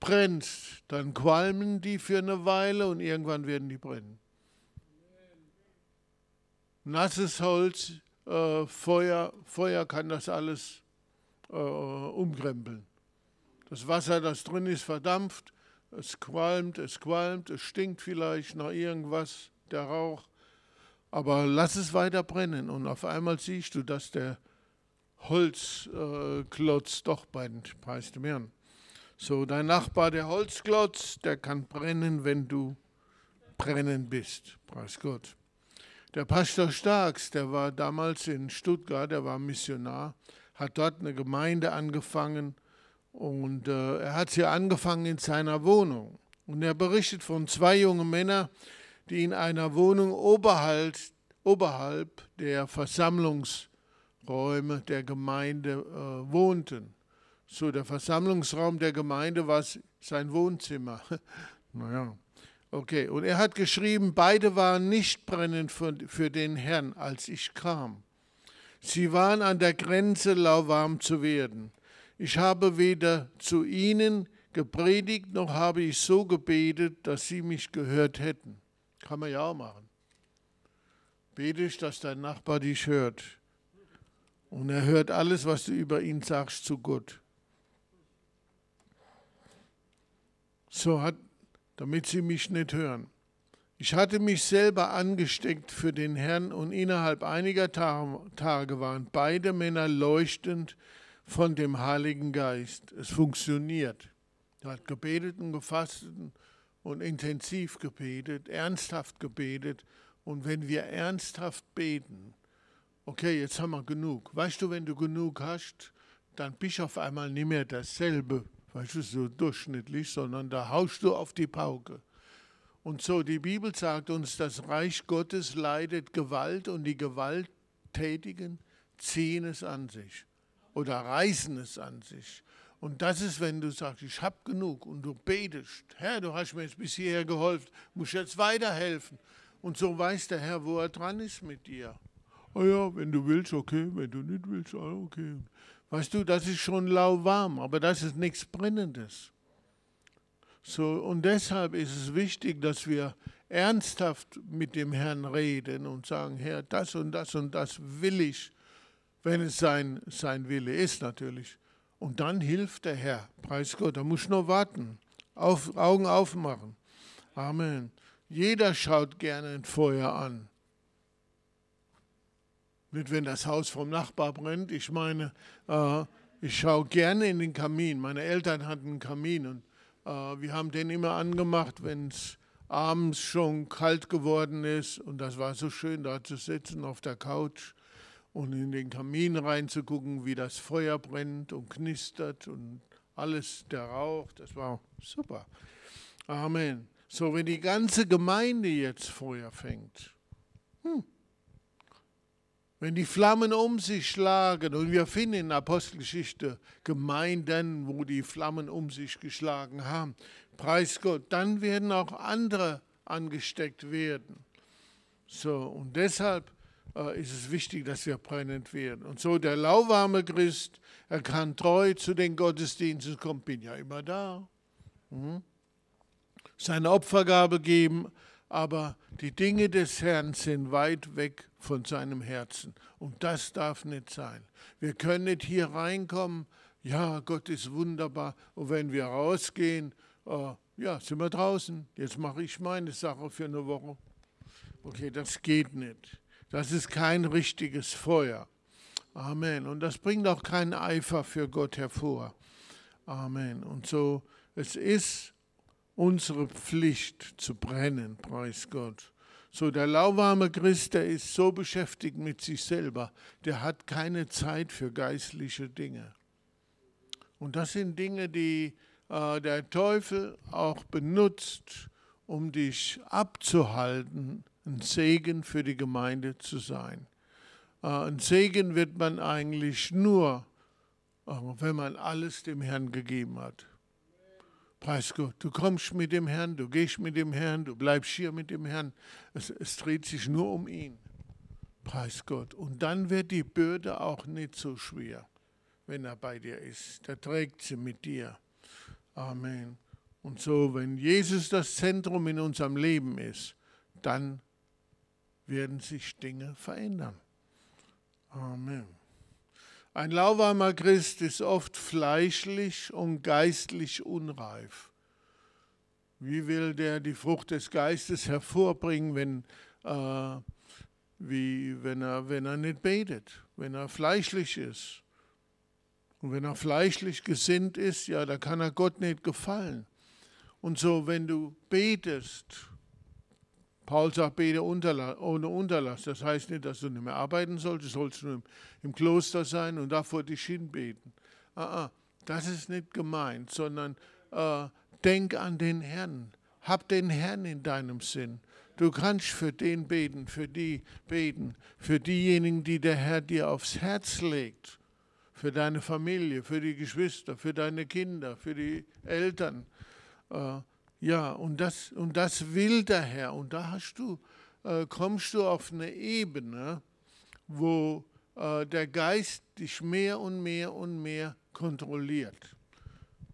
brennst, dann qualmen die für eine Weile und irgendwann werden die brennen. Nasses Holz, äh, Feuer, Feuer kann das alles äh, umkrempeln. Das Wasser, das drin ist, verdampft, es qualmt, es qualmt, es stinkt vielleicht nach irgendwas, der Rauch. Aber lass es weiter brennen und auf einmal siehst du, dass der Holzklotz äh, doch brennt, preist dem Herrn. So, dein Nachbar, der Holzklotz, der kann brennen, wenn du brennen bist. Preis Gott. Der Pastor Starks, der war damals in Stuttgart, der war Missionar, hat dort eine Gemeinde angefangen und äh, er hat sie angefangen in seiner Wohnung. Und er berichtet von zwei jungen Männern, die in einer Wohnung oberhalb, oberhalb der Versammlungsräume der Gemeinde äh, wohnten. So, der Versammlungsraum der Gemeinde war sein Wohnzimmer. [LAUGHS] naja, okay. Und er hat geschrieben, beide waren nicht brennend für den Herrn, als ich kam. Sie waren an der Grenze, lauwarm zu werden. Ich habe weder zu ihnen gepredigt, noch habe ich so gebetet, dass sie mich gehört hätten. Kann man ja auch machen. Bete ich, dass dein Nachbar dich hört. Und er hört alles, was du über ihn sagst, zu Gott. so hat, damit sie mich nicht hören. Ich hatte mich selber angesteckt für den Herrn und innerhalb einiger Tage waren beide Männer leuchtend von dem Heiligen Geist. Es funktioniert. Er hat gebetet und gefastet und intensiv gebetet, ernsthaft gebetet. Und wenn wir ernsthaft beten, okay, jetzt haben wir genug. Weißt du, wenn du genug hast, dann bist du auf einmal nicht mehr dasselbe weißt du, so durchschnittlich, sondern da haust du auf die Pauke. Und so, die Bibel sagt uns, das Reich Gottes leidet Gewalt und die Gewalttätigen ziehen es an sich oder reißen es an sich. Und das ist, wenn du sagst, ich habe genug und du betest, Herr, du hast mir jetzt bis hierher geholfen, musst jetzt weiterhelfen. Und so weiß der Herr, wo er dran ist mit dir. Oh ja, wenn du willst, okay, wenn du nicht willst, ah, okay. Weißt du, das ist schon lauwarm, aber das ist nichts Brennendes. So, und deshalb ist es wichtig, dass wir ernsthaft mit dem Herrn reden und sagen, Herr, das und das und das will ich, wenn es sein, sein Wille ist natürlich. Und dann hilft der Herr. Preis Gott, da muss nur warten. Auf, Augen aufmachen. Amen. Jeder schaut gerne ein Feuer an. Nicht, wenn das Haus vom Nachbar brennt. Ich meine, äh, ich schaue gerne in den Kamin. Meine Eltern hatten einen Kamin und äh, wir haben den immer angemacht, wenn es abends schon kalt geworden ist. Und das war so schön, da zu sitzen auf der Couch und in den Kamin reinzugucken, wie das Feuer brennt und knistert und alles, der Rauch. Das war super. Amen. So, wenn die ganze Gemeinde jetzt Feuer fängt. Hm. Wenn die Flammen um sich schlagen, und wir finden in Apostelgeschichte Gemeinden, wo die Flammen um sich geschlagen haben, preis Gott, dann werden auch andere angesteckt werden. So, und deshalb äh, ist es wichtig, dass wir brennend werden. Und so der lauwarme Christ, er kann treu zu den Gottesdiensten kommen, bin ja immer da. Mhm. Seine Opfergabe geben, aber die Dinge des Herrn sind weit weg von seinem Herzen. Und das darf nicht sein. Wir können nicht hier reinkommen, ja, Gott ist wunderbar. Und wenn wir rausgehen, äh, ja, sind wir draußen. Jetzt mache ich meine Sache für eine Woche. Okay, das geht nicht. Das ist kein richtiges Feuer. Amen. Und das bringt auch keinen Eifer für Gott hervor. Amen. Und so, es ist unsere Pflicht zu brennen, preis Gott. So, der lauwarme Christ, der ist so beschäftigt mit sich selber, der hat keine Zeit für geistliche Dinge. Und das sind Dinge, die äh, der Teufel auch benutzt, um dich abzuhalten, ein Segen für die Gemeinde zu sein. Äh, ein Segen wird man eigentlich nur, äh, wenn man alles dem Herrn gegeben hat. Preis Gott, du kommst mit dem Herrn, du gehst mit dem Herrn, du bleibst hier mit dem Herrn. Es, es dreht sich nur um ihn. Preis Gott. Und dann wird die Bürde auch nicht so schwer, wenn er bei dir ist. Er trägt sie mit dir. Amen. Und so, wenn Jesus das Zentrum in unserem Leben ist, dann werden sich Dinge verändern. Amen. Ein lauwarmer Christ ist oft fleischlich und geistlich unreif. Wie will der die Frucht des Geistes hervorbringen, wenn, äh, wie, wenn, er, wenn er nicht betet, wenn er fleischlich ist? Und wenn er fleischlich gesinnt ist, ja, da kann er Gott nicht gefallen. Und so, wenn du betest, Paul sagt, bete ohne Unterlass. Das heißt nicht, dass du nicht mehr arbeiten sollst, du sollst nur im, Kloster sein und da vor dich hinbeten. Ah, ah, das ist nicht gemeint, sondern äh, denk an den Herrn. Hab den Herrn in deinem Sinn. Du kannst für den beten, für die beten, für diejenigen, die der Herr dir aufs Herz legt. Für deine Familie, für die Geschwister, für deine Kinder, für die Eltern. Äh, ja, und das, und das will der Herr. Und da hast du, äh, kommst du auf eine Ebene, wo äh, der Geist dich mehr und mehr und mehr kontrolliert.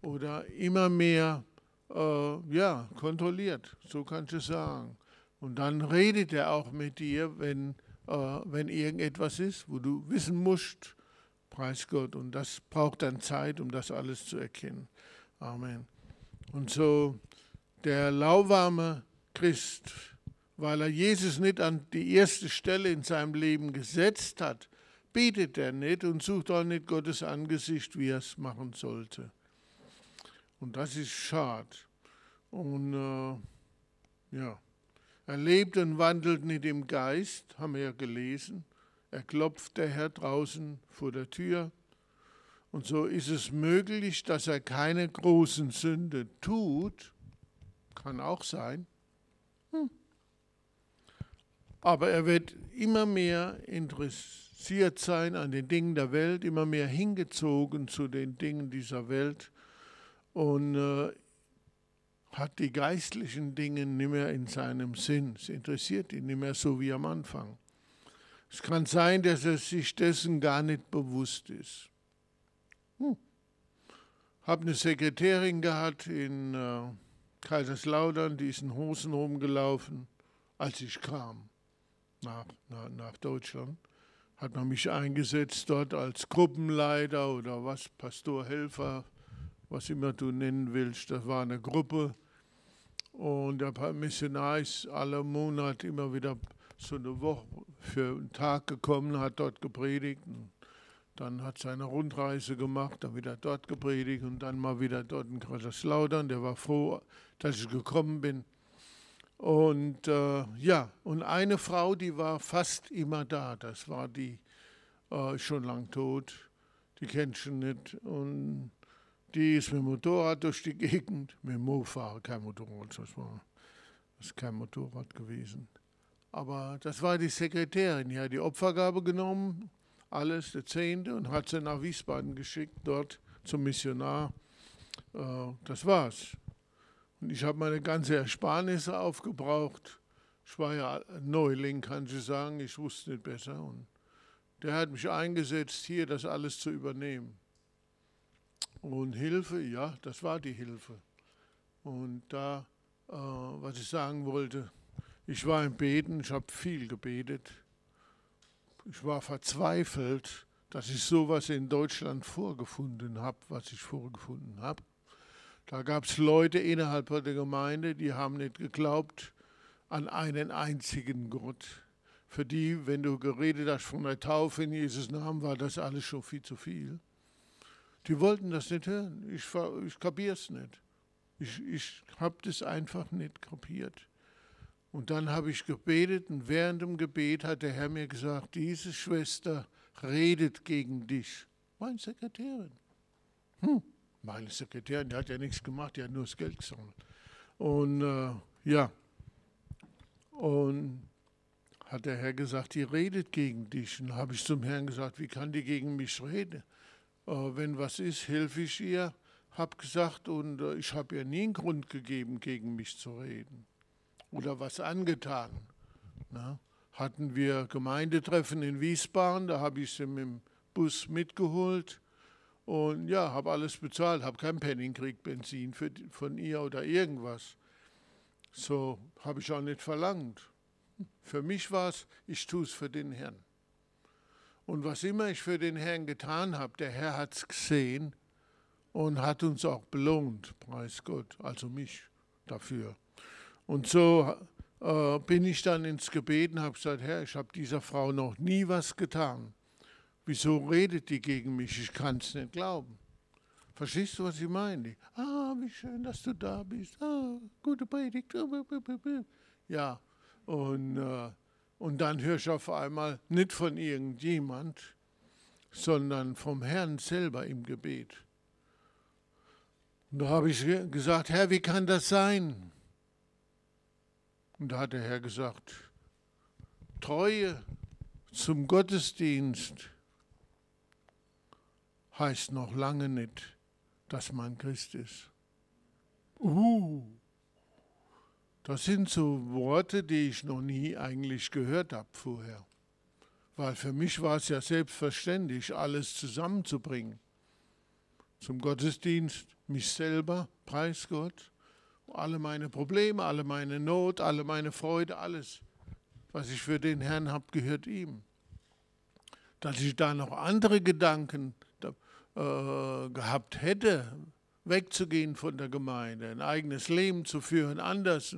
Oder immer mehr, äh, ja, kontrolliert, so kannst du sagen. Und dann redet er auch mit dir, wenn, äh, wenn irgendetwas ist, wo du wissen musst, preis Gott. Und das braucht dann Zeit, um das alles zu erkennen. Amen. Und so der lauwarme Christ, weil er Jesus nicht an die erste Stelle in seinem Leben gesetzt hat, betet er nicht und sucht auch nicht Gottes Angesicht, wie er es machen sollte. Und das ist schade. Und äh, ja, er lebt und wandelt nicht im Geist, haben wir ja gelesen. Er klopft der Herr draußen vor der Tür. Und so ist es möglich, dass er keine großen Sünde tut, kann auch sein. Hm. Aber er wird immer mehr interessiert sein an den Dingen der Welt, immer mehr hingezogen zu den Dingen dieser Welt und äh, hat die geistlichen Dinge nicht mehr in seinem Sinn. Es interessiert ihn nicht mehr so wie am Anfang. Es kann sein, dass er sich dessen gar nicht bewusst ist. Hm. Habe eine Sekretärin gehabt in äh, Kaiserslautern, die ist in Hosen rumgelaufen, als ich kam nach, nach, nach Deutschland. Hat man mich eingesetzt dort als Gruppenleiter oder was, Pastorhelfer, was immer du nennen willst. Das war eine Gruppe. Und der Missionar ist alle Monate immer wieder so eine Woche für einen Tag gekommen, hat dort gepredigt. Und dann hat seine Rundreise gemacht, dann wieder dort gepredigt und dann mal wieder dort in Kaiserslautern. Der war froh, dass ich gekommen bin. Und äh, ja, und eine Frau, die war fast immer da. Das war die äh, schon lang tot, die kennt schon nicht. Und die ist mit dem Motorrad durch die Gegend, mit dem Mofa, kein Motorrad, das war das ist kein Motorrad gewesen. Aber das war die Sekretärin, die hat die Opfergabe genommen alles, der Zehnte, und hat sie nach Wiesbaden geschickt, dort zum Missionar. Äh, das war's. Und ich habe meine ganze Ersparnisse aufgebraucht. Ich war ja Neuling, kann ich sagen, ich wusste nicht besser. Und der hat mich eingesetzt, hier das alles zu übernehmen. Und Hilfe, ja, das war die Hilfe. Und da, äh, was ich sagen wollte, ich war im Beten, ich habe viel gebetet. Ich war verzweifelt, dass ich sowas in Deutschland vorgefunden habe, was ich vorgefunden habe. Da gab es Leute innerhalb der Gemeinde, die haben nicht geglaubt an einen einzigen Gott. Für die, wenn du geredet hast von der Taufe in Jesus Namen, war das alles schon viel zu viel. Die wollten das nicht hören. Ich, ich kapiere es nicht. Ich, ich habe das einfach nicht kapiert. Und dann habe ich gebetet und während dem Gebet hat der Herr mir gesagt, diese Schwester redet gegen dich. Meine Sekretärin. Hm, meine Sekretärin, die hat ja nichts gemacht, die hat nur das Geld gesammelt. Und äh, ja, und hat der Herr gesagt, die redet gegen dich. Und habe ich zum Herrn gesagt, wie kann die gegen mich reden? Äh, wenn was ist, helfe ich ihr. Habe gesagt, und äh, ich habe ihr nie einen Grund gegeben, gegen mich zu reden oder was angetan. Na, hatten wir Gemeindetreffen in Wiesbaden, da habe ich sie mit dem Bus mitgeholt und ja, habe alles bezahlt, habe keinen Penning gekriegt, Benzin für, von ihr oder irgendwas. So habe ich auch nicht verlangt. Für mich war es, ich tue es für den Herrn. Und was immer ich für den Herrn getan habe, der Herr hat es gesehen und hat uns auch belohnt, preis Gott, also mich dafür. Und so äh, bin ich dann ins Gebet und habe gesagt, Herr, ich habe dieser Frau noch nie was getan. Wieso redet die gegen mich? Ich kann es nicht glauben. Verstehst du, was ich meine? Ah, wie schön, dass du da bist. Ah, gute Predigt. Ja, und, äh, und dann höre ich auf einmal nicht von irgendjemand, sondern vom Herrn selber im Gebet. Und da habe ich gesagt, Herr, wie kann das sein? Und da hat der Herr gesagt, Treue zum Gottesdienst heißt noch lange nicht, dass man Christ ist. Uh, das sind so Worte, die ich noch nie eigentlich gehört habe vorher. Weil für mich war es ja selbstverständlich, alles zusammenzubringen. Zum Gottesdienst, mich selber, preis Gott, alle meine Probleme, alle meine Not, alle meine Freude, alles, was ich für den Herrn habe, gehört ihm. Dass ich da noch andere Gedanken äh, gehabt hätte, wegzugehen von der Gemeinde, ein eigenes Leben zu führen, anders,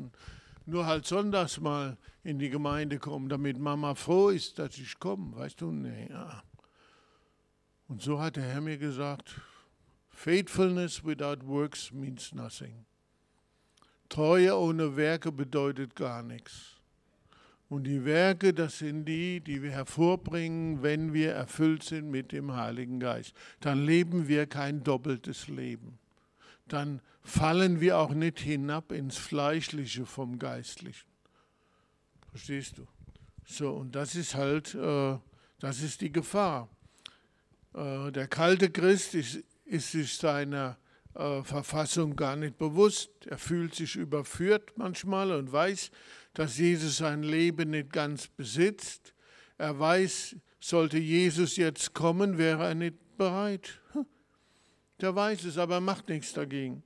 nur halt sonntags mal in die Gemeinde kommen, damit Mama froh ist, dass ich komme, weißt du? Nee, ja. Und so hat der Herr mir gesagt, Faithfulness without works means nothing. Treue ohne Werke bedeutet gar nichts. Und die Werke, das sind die, die wir hervorbringen, wenn wir erfüllt sind mit dem Heiligen Geist. Dann leben wir kein doppeltes Leben. Dann fallen wir auch nicht hinab ins Fleischliche vom Geistlichen. Verstehst du? So, und das ist halt, äh, das ist die Gefahr. Äh, der kalte Christ ist, ist sich seiner äh, Verfassung gar nicht bewusst. Er fühlt sich überführt manchmal und weiß, dass Jesus sein Leben nicht ganz besitzt. Er weiß, sollte Jesus jetzt kommen, wäre er nicht bereit. Hm. Der weiß es, aber er macht nichts dagegen.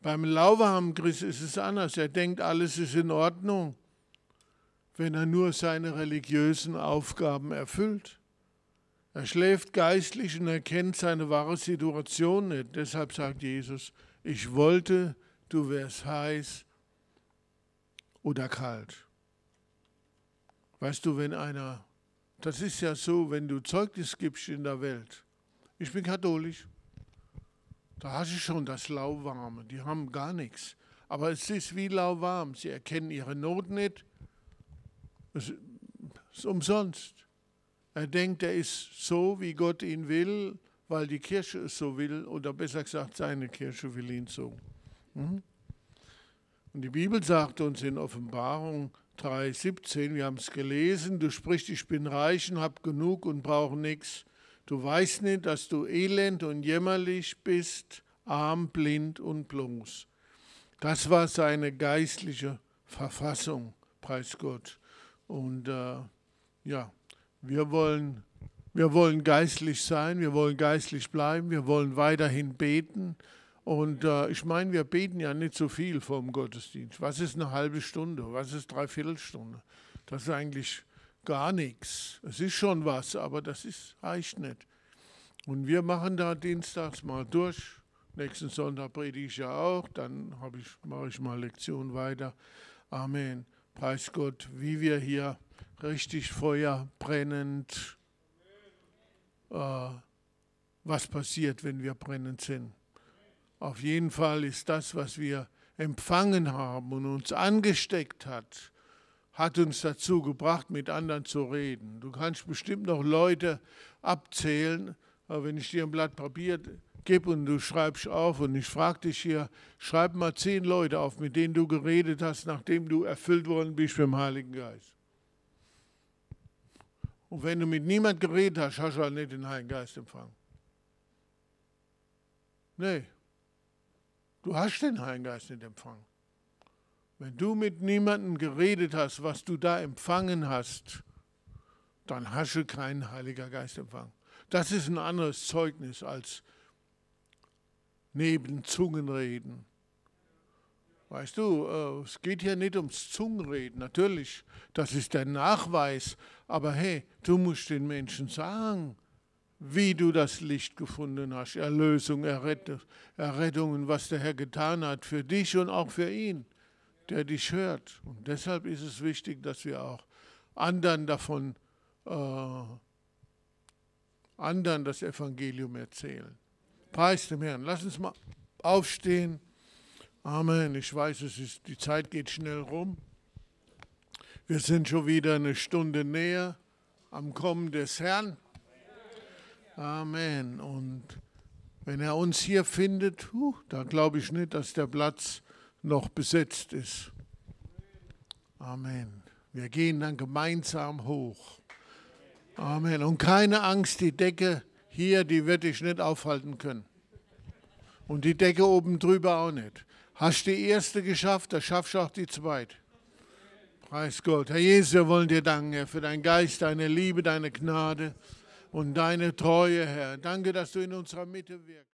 Beim Lauwarmen Christ ist es anders. Er denkt, alles ist in Ordnung, wenn er nur seine religiösen Aufgaben erfüllt. Er schläft geistlich und erkennt seine wahre Situation nicht. Deshalb sagt Jesus, ich wollte, du wärst heiß oder kalt. Weißt du, wenn einer, das ist ja so, wenn du Zeugnis gibst in der Welt, ich bin katholisch, da hast du schon das Lauwarme, die haben gar nichts. Aber es ist wie lauwarm, sie erkennen ihre Not nicht, es ist umsonst. Er denkt, er ist so, wie Gott ihn will, weil die Kirche es so will, oder besser gesagt, seine Kirche will ihn so. Hm? Und die Bibel sagt uns in Offenbarung 3,17, wir haben es gelesen, du sprichst, ich bin reich und hab genug und brauche nichts. Du weißt nicht, dass du elend und jämmerlich bist, arm, blind und bloß. Das war seine geistliche Verfassung, preis Gott. Und äh, ja, wir wollen, wir wollen geistlich sein, wir wollen geistlich bleiben, wir wollen weiterhin beten. Und äh, ich meine, wir beten ja nicht so viel vom Gottesdienst. Was ist eine halbe Stunde? Was ist Dreiviertelstunde? Das ist eigentlich gar nichts. Es ist schon was, aber das ist, reicht nicht. Und wir machen da dienstags mal durch. Nächsten Sonntag predige ich ja auch, dann ich, mache ich mal Lektion weiter. Amen. Preis Gott, wie wir hier richtig Feuer brennend. Äh, was passiert, wenn wir brennend sind? Auf jeden Fall ist das, was wir empfangen haben und uns angesteckt hat, hat uns dazu gebracht, mit anderen zu reden. Du kannst bestimmt noch Leute abzählen, aber wenn ich dir ein Blatt Papier gebe und du schreibst auf und ich frage dich hier, schreib mal zehn Leute auf, mit denen du geredet hast, nachdem du erfüllt worden bist mit dem Heiligen Geist. Und wenn du mit niemand geredet hast, hast du halt nicht den Heiligen Geist empfangen. Nee, du hast den Heiligen Geist nicht empfangen. Wenn du mit niemandem geredet hast, was du da empfangen hast, dann hast du keinen Heiligen Geist empfangen. Das ist ein anderes Zeugnis als neben Zungenreden. Weißt du, äh, es geht hier nicht ums Zungenreden. Natürlich, das ist der Nachweis, aber hey, du musst den Menschen sagen, wie du das Licht gefunden hast, Erlösung, Errettung, Errettung und was der Herr getan hat für dich und auch für ihn, der dich hört. Und deshalb ist es wichtig, dass wir auch anderen davon, äh, anderen das Evangelium erzählen. Preis dem Herrn. Lass uns mal aufstehen. Amen. Ich weiß, es ist, die Zeit geht schnell rum. Wir sind schon wieder eine Stunde näher am Kommen des Herrn. Amen. Und wenn er uns hier findet, huh, da glaube ich nicht, dass der Platz noch besetzt ist. Amen. Wir gehen dann gemeinsam hoch. Amen. Und keine Angst, die Decke hier, die wird dich nicht aufhalten können. Und die Decke oben drüber auch nicht. Hast die erste geschafft, da schaffst du auch die zweite. Preis Gott. Herr Jesus, wir wollen dir danken, Herr, für deinen Geist, deine Liebe, deine Gnade und deine Treue, Herr. Danke, dass du in unserer Mitte wirkst.